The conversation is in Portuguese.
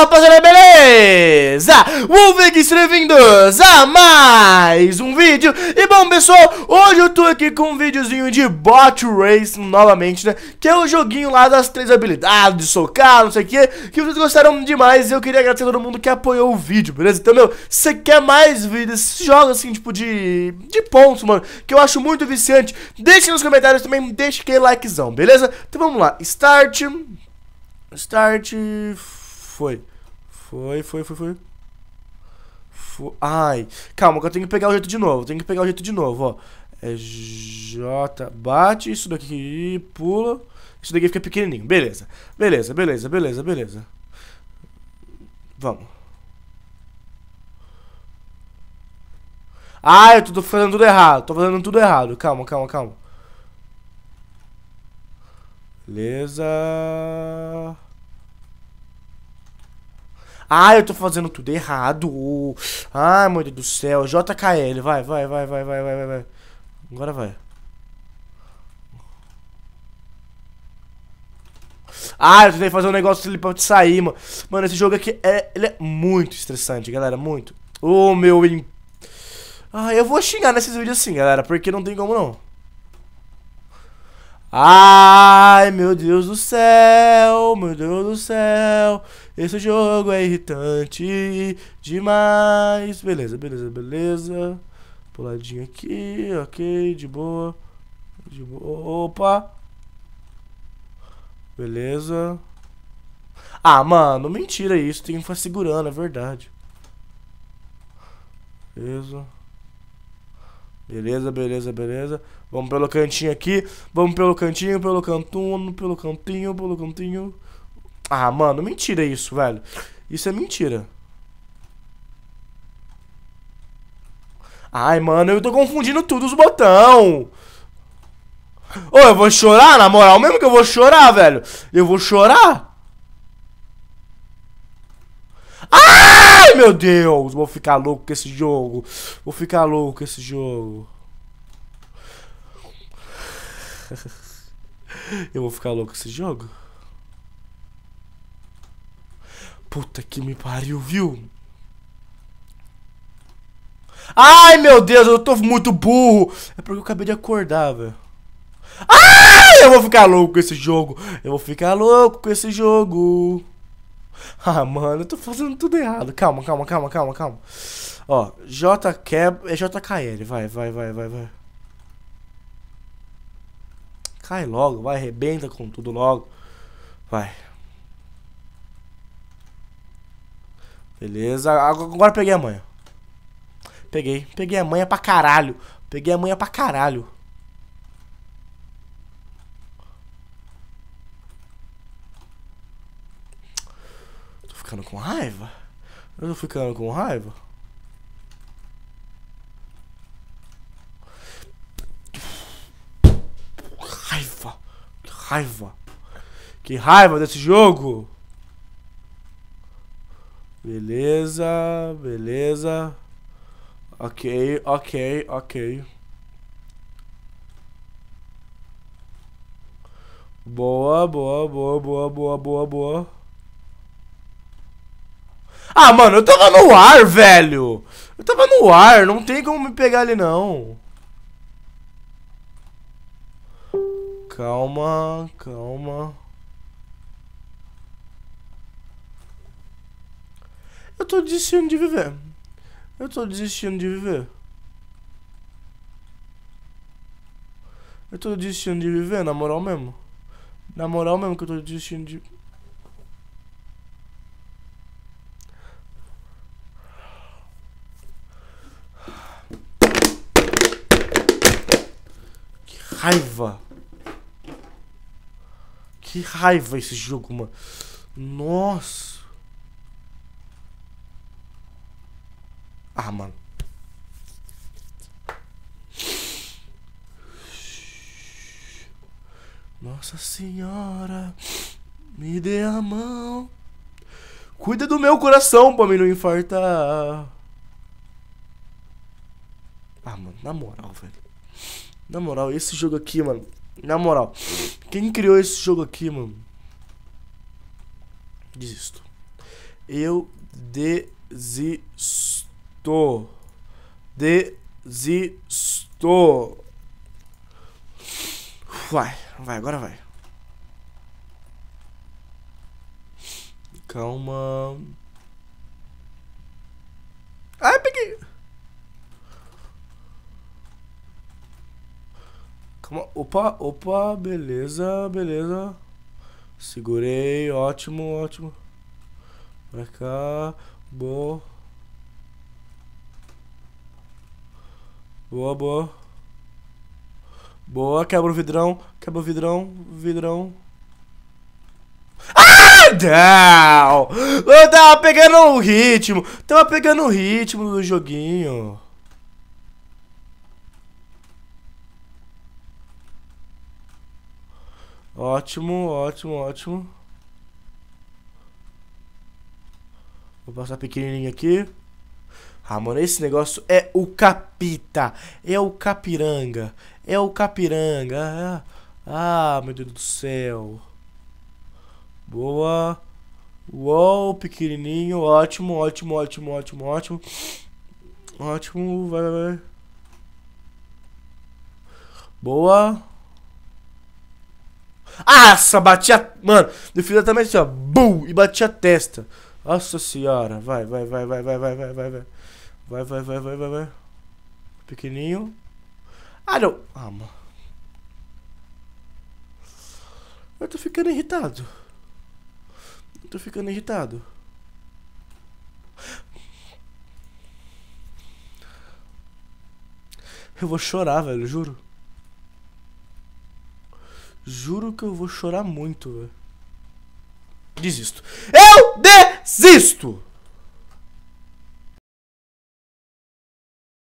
rapaziada, beleza? Wolfing, sejam bem-vindos a mais um vídeo E bom pessoal, hoje eu tô aqui com um videozinho de Bot Race novamente, né? Que é o um joguinho lá das três habilidades, de socar, não sei o que Que vocês gostaram demais e eu queria agradecer a todo mundo que apoiou o vídeo, beleza? Então meu, se você quer mais vídeos, joga assim, tipo de, de pontos, mano Que eu acho muito viciante Deixe nos comentários também, deixe aquele likezão, beleza? Então vamos lá, start... Start... Foi. Foi, foi, foi, foi. foi. Ai. Calma, que eu tenho que pegar o jeito de novo. Tenho que pegar o jeito de novo, ó. É J. Bate isso daqui, pula. Isso daqui fica pequenininho. Beleza. Beleza, beleza, beleza, beleza. Vamos. Ah, eu tô fazendo tudo errado. Tô fazendo tudo errado. Calma, calma, calma. Beleza. Ah, eu tô fazendo tudo errado. Ah, meu Deus do céu. JKL, vai, vai, vai, vai, vai, vai, vai. Agora vai. Ah, eu tentei fazer um negócio ali pra te sair, mano. Mano, esse jogo aqui é, ele é muito estressante, galera, muito. Ô, oh, meu... Ah, eu vou xingar nesses vídeos assim, galera, porque não tem como não. Ai, meu Deus do céu, meu Deus do céu, esse jogo é irritante demais. Beleza, beleza, beleza. Puladinho aqui, ok, de boa. De boa. Opa. Beleza. Ah, mano, mentira isso, tem que ficar segurando, é verdade. Beleza. Beleza, beleza, beleza. Vamos pelo cantinho aqui. Vamos pelo cantinho, pelo cantuno, pelo cantinho, pelo cantinho. Ah, mano, mentira isso, velho. Isso é mentira. Ai, mano, eu tô confundindo tudo os botão. Ô, eu vou chorar, na moral mesmo que eu vou chorar, velho. Eu vou chorar. Ah! Ai meu Deus, vou ficar louco com esse jogo. Vou ficar louco com esse jogo. Eu vou ficar louco com esse jogo. Puta que me pariu, viu? Ai, meu Deus, eu tô muito burro. É porque eu acabei de acordar, velho. Ai, eu vou ficar louco com esse jogo. Eu vou ficar louco com esse jogo. Ah, mano, eu tô fazendo tudo errado. Calma, calma, calma, calma, calma. Ó, JK é JKL. Vai, vai, vai, vai, vai. Cai logo, vai, arrebenta com tudo logo. Vai. Beleza, agora peguei a manha. Peguei, peguei a manha pra caralho. Peguei a manha pra caralho. ficando com raiva? Eu tô ficando com raiva? Raiva! Que raiva! Que raiva desse jogo! Beleza, beleza. Ok, ok, ok. Boa, boa, boa, boa, boa, boa, boa. Ah, mano, eu tava no ar, velho. Eu tava no ar, não tem como me pegar ali, não. Calma, calma. Eu tô desistindo de viver. Eu tô desistindo de viver. Eu tô desistindo de viver, na moral mesmo. Na moral mesmo que eu tô desistindo de... raiva. Que raiva esse jogo, mano. Nossa. Ah, mano. Nossa Senhora, me dê a mão. Cuida do meu coração pra mim não infartar. Ah, mano, na moral, velho. Na moral, esse jogo aqui, mano. Na moral, quem criou esse jogo aqui, mano? Desisto. Eu desisto. Desisto. Vai, vai, agora vai. Calma. Calma. Opa, opa, beleza, beleza. Segurei, ótimo, ótimo. Pra cá, boa. Boa, boa. Boa, quebra o vidrão, quebra o vidrão, vidrão. Ah, não! Eu tava pegando o ritmo, tava pegando o ritmo do joguinho. Ótimo, ótimo, ótimo. Vou passar pequenininho aqui. Ah, mano, esse negócio é o capita. É o capiranga. É o capiranga. Ah, meu Deus do céu. Boa. Uou, pequenininho. Ótimo, ótimo, ótimo, ótimo, ótimo. Ótimo, vai, vai, vai. Boa. Nossa, bati a. Mano, eu fiz também assim, ó. Bum! E bati a testa. Nossa senhora. Vai, vai, vai, vai, vai, vai, vai, vai, vai. Vai, vai, vai, vai, vai, vai. Pequenininho. Ah, não. Ah, mano. Eu tô ficando irritado. Eu tô ficando irritado. Eu vou chorar, velho, juro. Juro que eu vou chorar muito, velho. Desisto. Eu desisto!